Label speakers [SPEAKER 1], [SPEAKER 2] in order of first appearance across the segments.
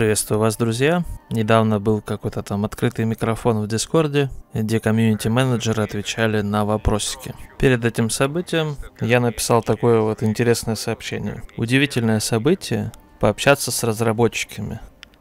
[SPEAKER 1] Приветствую вас, друзья. Недавно был какой-то там открытый микрофон в Дискорде, где комьюнити-менеджеры отвечали на вопросики. Перед этим событием я написал такое вот интересное сообщение. Удивительное событие – пообщаться с разработчиками.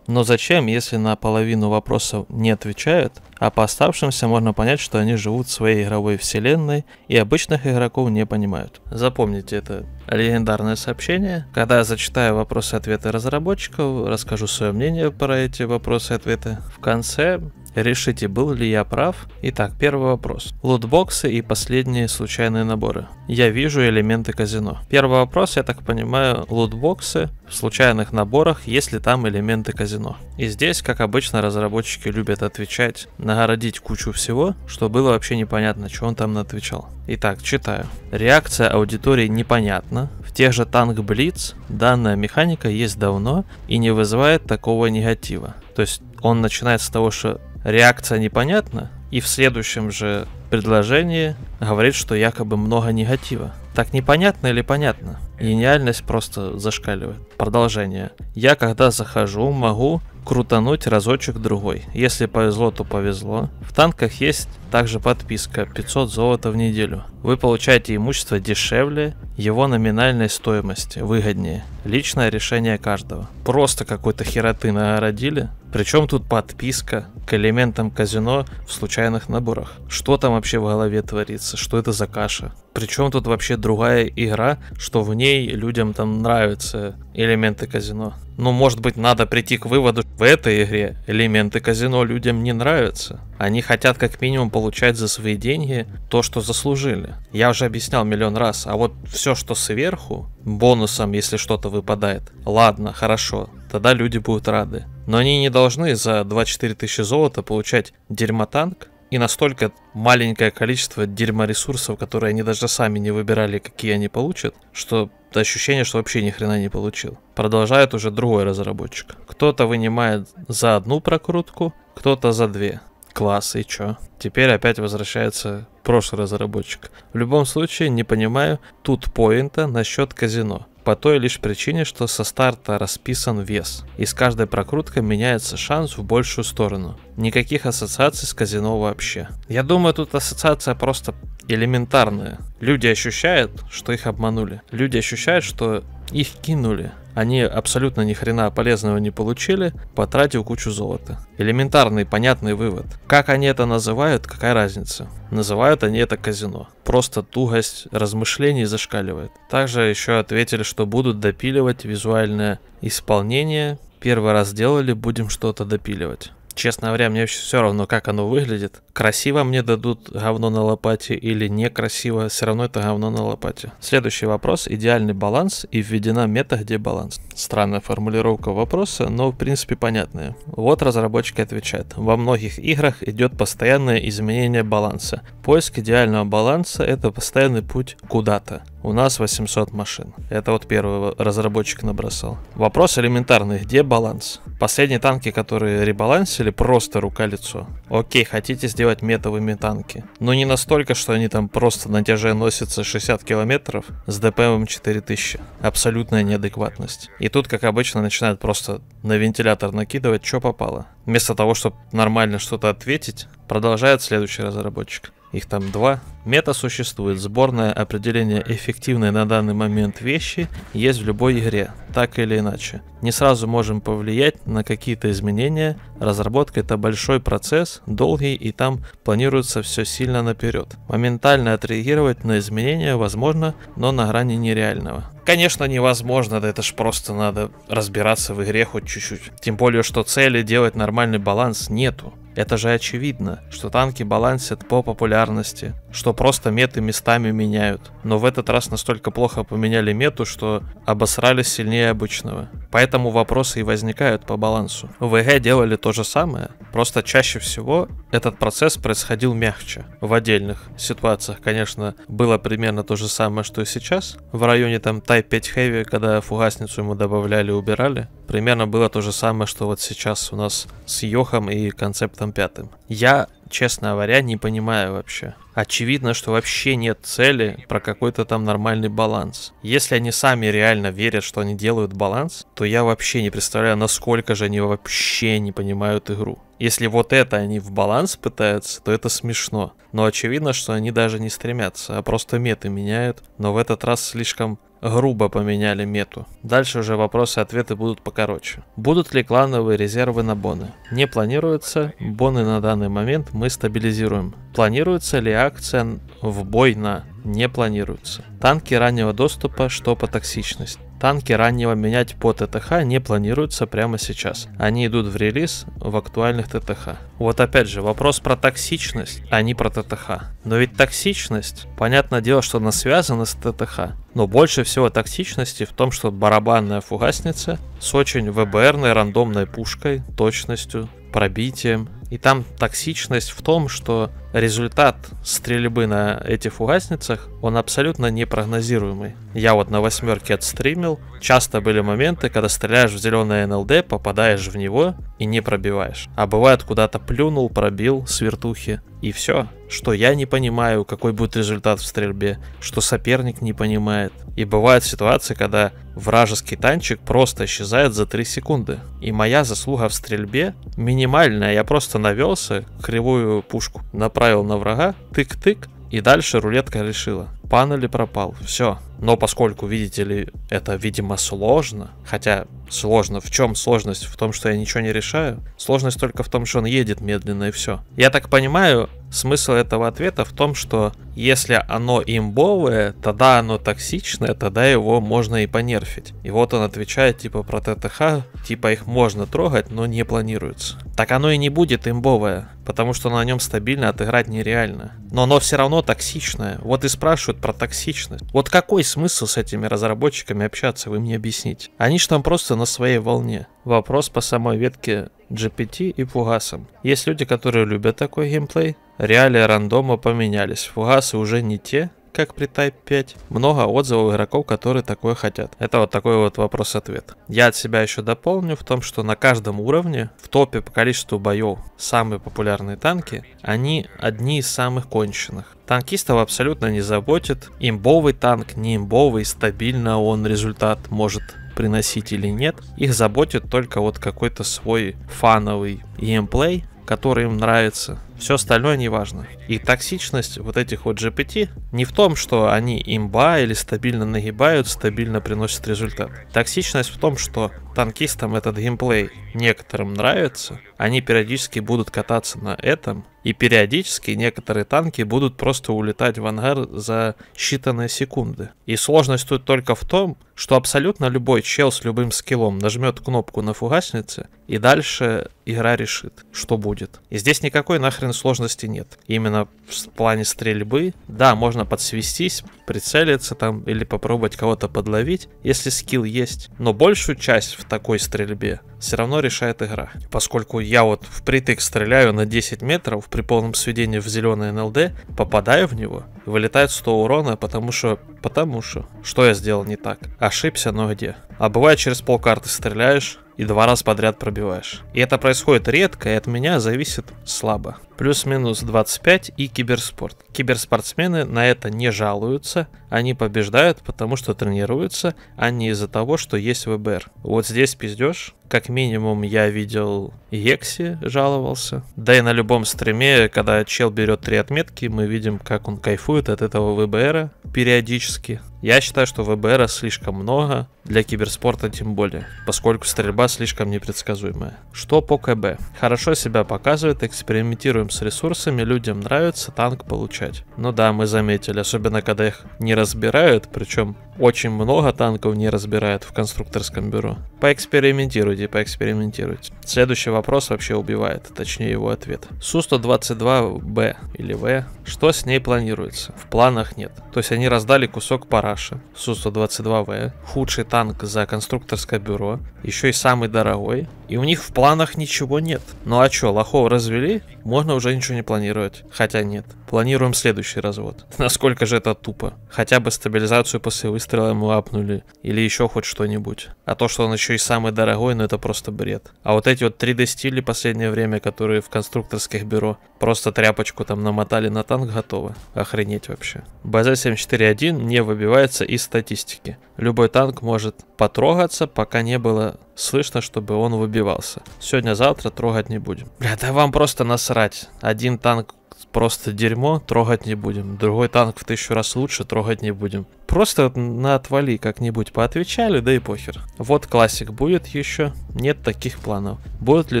[SPEAKER 1] Но зачем, если на половину вопросов не отвечают, а по оставшимся можно понять, что они живут в своей игровой вселенной и обычных игроков не понимают. Запомните это легендарное сообщение. Когда я зачитаю вопросы-ответы разработчиков, расскажу свое мнение про эти вопросы-ответы. В конце Решите, был ли я прав? Итак, первый вопрос. Лутбоксы и последние случайные наборы. Я вижу элементы казино. Первый вопрос, я так понимаю, лутбоксы в случайных наборах, есть ли там элементы казино. И здесь, как обычно, разработчики любят отвечать, нагородить кучу всего, что было вообще непонятно, что он там отвечал. Итак, читаю. Реакция аудитории непонятна. В тех же танк Блиц данная механика есть давно и не вызывает такого негатива. То есть он начинает с того, что реакция непонятна, и в следующем же предложении говорит, что якобы много негатива. Так непонятно или понятно? Гениальность просто зашкаливает. Продолжение. Я когда захожу, могу крутануть разочек другой. Если повезло, то повезло. В танках есть также подписка 500 золота в неделю. Вы получаете имущество дешевле, его номинальной стоимости выгоднее. Личное решение каждого. Просто какой-то хероты нагородили. Причем тут подписка к элементам казино в случайных наборах? Что там вообще в голове творится? Что это за каша? Причем тут вообще другая игра, что в ней людям там нравятся элементы казино? Ну, может быть, надо прийти к выводу, в этой игре элементы казино людям не нравятся. Они хотят как минимум получать за свои деньги то, что заслужили. Я уже объяснял миллион раз, а вот все, что сверху, бонусом, если что-то выпадает, ладно, хорошо, тогда люди будут рады. Но они не должны за 24 тысячи золота получать дерьмотанк и настолько маленькое количество дерьморесурсов, которые они даже сами не выбирали, какие они получат, что ощущение, что вообще ни хрена не получил. Продолжает уже другой разработчик. Кто-то вынимает за одну прокрутку, кто-то за две класс и чё? Теперь опять возвращается прошлый разработчик. В любом случае, не понимаю тут поинта насчет казино. По той лишь причине, что со старта расписан вес, и с каждой прокруткой меняется шанс в большую сторону. Никаких ассоциаций с казино вообще. Я думаю, тут ассоциация просто элементарная. Люди ощущают, что их обманули. Люди ощущают, что их кинули они абсолютно ни хрена полезного не получили, потратив кучу золота. Элементарный, понятный вывод. Как они это называют, какая разница? Называют они это казино. Просто тугость размышлений зашкаливает. Также еще ответили, что будут допиливать визуальное исполнение. Первый раз делали, будем что-то допиливать. Честно говоря, мне вообще все равно, как оно выглядит. Красиво мне дадут говно на лопате или некрасиво, все равно это говно на лопате. Следующий вопрос. Идеальный баланс и введена мета, где баланс. Странная формулировка вопроса, но в принципе понятная. Вот разработчики отвечают. Во многих играх идет постоянное изменение баланса. Поиск идеального баланса это постоянный путь куда-то. У нас 800 машин. Это вот первый разработчик набросал. Вопрос элементарный. Где баланс? Последние танки, которые ребалансили, или просто рука-лицо. Окей, хотите сделать метовыми танки. Но не настолько, что они там просто на тяже носятся 60 километров с ДПМ 4000. Абсолютная неадекватность. И тут, как обычно, начинают просто на вентилятор накидывать, что попало. Вместо того, чтобы нормально что-то ответить, продолжает следующий разработчик их там два. Мета существует. Сборное определение эффективной на данный момент вещи есть в любой игре, так или иначе. Не сразу можем повлиять на какие-то изменения. Разработка это большой процесс, долгий и там планируется все сильно наперед. Моментально отреагировать на изменения возможно, но на грани нереального. Конечно, невозможно, да это ж просто надо разбираться в игре хоть чуть-чуть. Тем более, что цели делать нормальный баланс нету. Это же очевидно, что танки балансят по популярности, что просто меты местами меняют. Но в этот раз настолько плохо поменяли мету, что обосрались сильнее обычного. Поэтому вопросы и возникают по балансу. В ЭГ делали то же самое, просто чаще всего этот процесс происходил мягче. В отдельных ситуациях, конечно, было примерно то же самое, что и сейчас. В районе там Type 5 Heavy, когда фугасницу ему добавляли и убирали, примерно было то же самое, что вот сейчас у нас с Йохом и концептом Пятым Я честно говоря, не понимаю вообще. Очевидно, что вообще нет цели про какой-то там нормальный баланс. Если они сами реально верят, что они делают баланс, то я вообще не представляю, насколько же они вообще не понимают игру. Если вот это они в баланс пытаются, то это смешно. Но очевидно, что они даже не стремятся, а просто меты меняют. Но в этот раз слишком грубо поменяли мету. Дальше уже вопросы и ответы будут покороче. Будут ли клановые резервы на боны? Не планируется. Боны на данный момент мы стабилизируем. Планируется ли акция в бой на? Не планируется. Танки раннего доступа, что по токсичность. Танки раннего менять по ТТХ не планируется прямо сейчас. Они идут в релиз в актуальных ТТХ. Вот опять же, вопрос про токсичность, а не про ТТХ. Но ведь токсичность, понятное дело, что она связана с ТТХ. Но больше всего токсичности в том, что барабанная фугасница с очень ВБРной рандомной пушкой, точностью, пробитием, и там токсичность в том, что результат стрельбы на этих фугасницах, он абсолютно непрогнозируемый. Я вот на восьмерке отстримил, часто были моменты, когда стреляешь в зеленое НЛД, попадаешь в него и не пробиваешь. А бывает куда-то плюнул, пробил с вертухи и все. Что я не понимаю, какой будет результат в стрельбе, что соперник не понимает. И бывают ситуации, когда вражеский танчик просто исчезает за 3 секунды. И моя заслуга в стрельбе минимальная, я просто навелся, кривую пушку направил направил на врага, тык-тык, и дальше рулетка решила, пан или пропал. Все. Но поскольку, видите ли, это, видимо, сложно, хотя сложно, в чем сложность? В том, что я ничего не решаю. Сложность только в том, что он едет медленно и все. Я так понимаю, Смысл этого ответа в том, что если оно имбовое, тогда оно токсичное, тогда его можно и понерфить. И вот он отвечает типа про ТТХ, типа их можно трогать, но не планируется. Так оно и не будет имбовое, потому что на нем стабильно отыграть нереально. Но оно все равно токсичное. Вот и спрашивают про токсичность. Вот какой смысл с этими разработчиками общаться, вы мне объясните. Они же там просто на своей волне. Вопрос по самой ветке GPT и Фугасом. Есть люди, которые любят такой геймплей, Реалии рандома поменялись. Фугасы уже не те, как при Type 5. Много отзывов игроков, которые такое хотят. Это вот такой вот вопрос-ответ. Я от себя еще дополню в том, что на каждом уровне в топе по количеству боев самые популярные танки, они одни из самых конченных. Танкистов абсолютно не заботит, имбовый танк, не имбовый, стабильно он результат может приносить или нет. Их заботит только вот какой-то свой фановый геймплей, который им нравится, все остальное не важно. И токсичность вот этих вот GPT не в том, что они имба или стабильно нагибают, стабильно приносят результат. Токсичность в том, что танкистам этот геймплей некоторым нравится, они периодически будут кататься на этом, и периодически некоторые танки будут просто улетать в ангар за считанные секунды. И сложность тут только в том, что абсолютно любой чел с любым скиллом нажмет кнопку на фугаснице, и дальше игра решит, что будет. И здесь никакой нахрен сложности нет. Именно в плане стрельбы, да, можно подсвестись, прицелиться там или попробовать кого-то подловить, если скилл есть. Но большую часть в такой стрельбе все равно решает игра. Поскольку я вот впритык стреляю на 10 метров при полном сведении в зеленый НЛД, попадаю в него, вылетает 100 урона, потому что... Потому что... Что я сделал не так? Ошибся, но где? А бывает через пол карты стреляешь, и два раза подряд пробиваешь. И это происходит редко, и от меня зависит слабо. Плюс-минус 25 и киберспорт. Киберспортсмены на это не жалуются, они побеждают, потому что тренируются, а не из-за того, что есть ВБР. Вот здесь пиздешь, как минимум, я видел Екси жаловался. Да и на любом стриме, когда чел берет три отметки, мы видим, как он кайфует от этого ВБРа периодически. Я считаю, что ВБР слишком много, для киберспорта тем более, поскольку стрельба слишком непредсказуемая. Что по КБ? Хорошо себя показывает, экспериментируем с ресурсами, людям нравится танк получать. Ну да, мы заметили, особенно когда их не разбирают, причем очень много танков не разбирают в конструкторском бюро. Поэкспериментируйте, поэкспериментируйте. Следующий вопрос вообще убивает, точнее его ответ. Су-122Б или В, что с ней планируется? В планах нет. То есть они раздали кусок пара параша Су-122В, худший танк за конструкторское бюро, еще и самый дорогой, и у них в планах ничего нет. Ну а чё, лохов развели? Можно уже ничего не планировать. Хотя нет. Планируем следующий развод. Насколько же это тупо. Хотя бы стабилизацию после выстрела мы апнули. Или еще хоть что-нибудь. А то, что он еще и самый дорогой, ну это просто бред. А вот эти вот 3D стили последнее время, которые в конструкторских бюро, просто тряпочку там намотали на танк, готово. Охренеть вообще. БЗ-741 не выбивает выбивается из статистики. Любой танк может потрогаться, пока не было слышно, чтобы он выбивался. Сегодня-завтра трогать не будем. Бля, да вам просто насрать. Один танк просто дерьмо, трогать не будем. Другой танк в тысячу раз лучше, трогать не будем. Просто на отвали как-нибудь поотвечали, да и похер. Вот классик будет еще, нет таких планов. Будет ли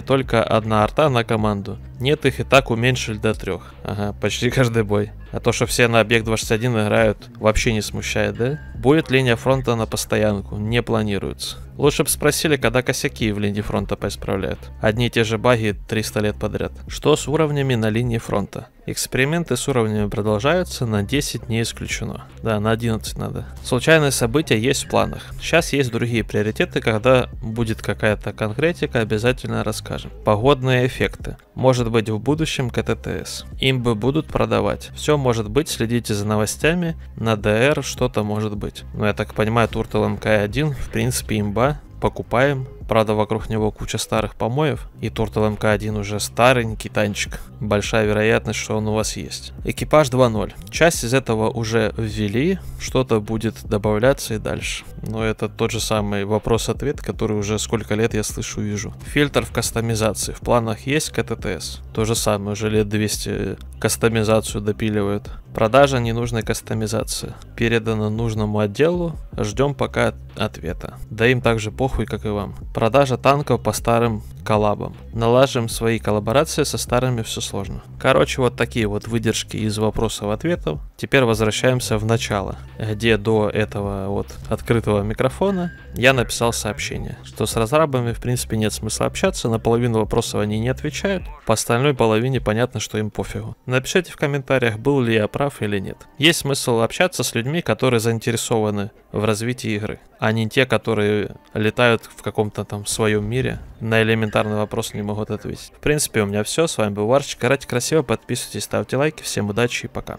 [SPEAKER 1] только одна арта на команду? Нет, их и так уменьшили до трех. Ага, почти каждый бой. А то, что все на объект 21 играют, вообще не смущает, да? Будет линия фронта на постоянку? Не планируется. Лучше бы спросили, когда косяки в линии фронта поисправляют. Одни и те же баги 300 лет подряд. Что с уровнями на линии фронта? Эксперименты с уровнями продолжаются, на 10 не исключено. Да, на 11 надо. Случайные события есть в планах. Сейчас есть другие приоритеты, когда будет какая-то конкретика, обязательно расскажем. Погодные эффекты. Может быть в будущем КТТС. Им бы будут продавать. Все может быть, следите за новостями. На ДР что-то может быть. Но я так понимаю, туртл мк 1 в принципе имба. Покупаем, Правда, вокруг него куча старых помоев, и торт ЛМК-1 уже старенький танчик. Большая вероятность, что он у вас есть. Экипаж 2.0. Часть из этого уже ввели, что-то будет добавляться и дальше. Но это тот же самый вопрос-ответ, который уже сколько лет я слышу и вижу. Фильтр в кастомизации. В планах есть КТТС. То же самое, уже лет 200 кастомизацию допиливают. Продажа ненужной кастомизации. Передана нужному отделу, ждем пока ответа. Да им также похуй, как и вам. Продажа танков по старым коллабам. Налажим свои коллаборации, со старыми все сложно. Короче, вот такие вот выдержки из вопросов-ответов. Теперь возвращаемся в начало, где до этого вот открытого микрофона я написал сообщение, что с разрабами в принципе нет смысла общаться, на половину вопросов они не отвечают, по остальной половине понятно, что им пофигу. Напишите в комментариях, был ли я прав или нет. Есть смысл общаться с людьми, которые заинтересованы в развитии игры, а не те, которые летают в каком-то там своем мире, на элементарный вопрос не могут ответить. В принципе, у меня все. С вами был Варчик. Карать красиво, подписывайтесь, ставьте лайки. Всем удачи и пока.